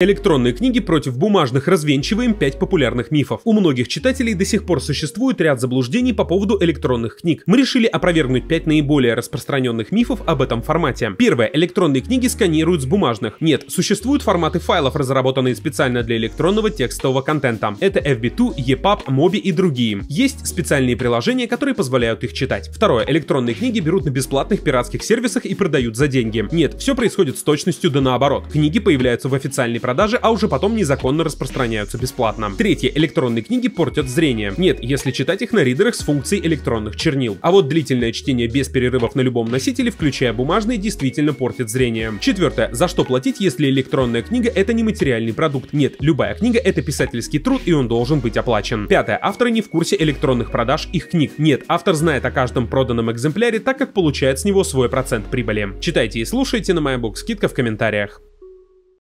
Электронные книги против бумажных развенчиваем 5 популярных мифов. У многих читателей до сих пор существует ряд заблуждений по поводу электронных книг. Мы решили опровергнуть 5 наиболее распространенных мифов об этом формате. Первое. Электронные книги сканируют с бумажных. Нет, существуют форматы файлов, разработанные специально для электронного текстового контента. Это FB2, EPUB, MOBI и другие. Есть специальные приложения, которые позволяют их читать. Второе. Электронные книги берут на бесплатных пиратских сервисах и продают за деньги. Нет, все происходит с точностью да наоборот. Книги появляются в официальной продажи, а уже потом незаконно распространяются бесплатно. Третье. Электронные книги портят зрение. Нет, если читать их на ридерах с функцией электронных чернил. А вот длительное чтение без перерывов на любом носителе, включая бумажные, действительно портит зрение. Четвертое. За что платить, если электронная книга это не материальный продукт? Нет, любая книга это писательский труд и он должен быть оплачен. Пятое. Авторы не в курсе электронных продаж их книг. Нет, автор знает о каждом проданном экземпляре, так как получает с него свой процент прибыли. Читайте и слушайте на MyBook, скидка в комментариях.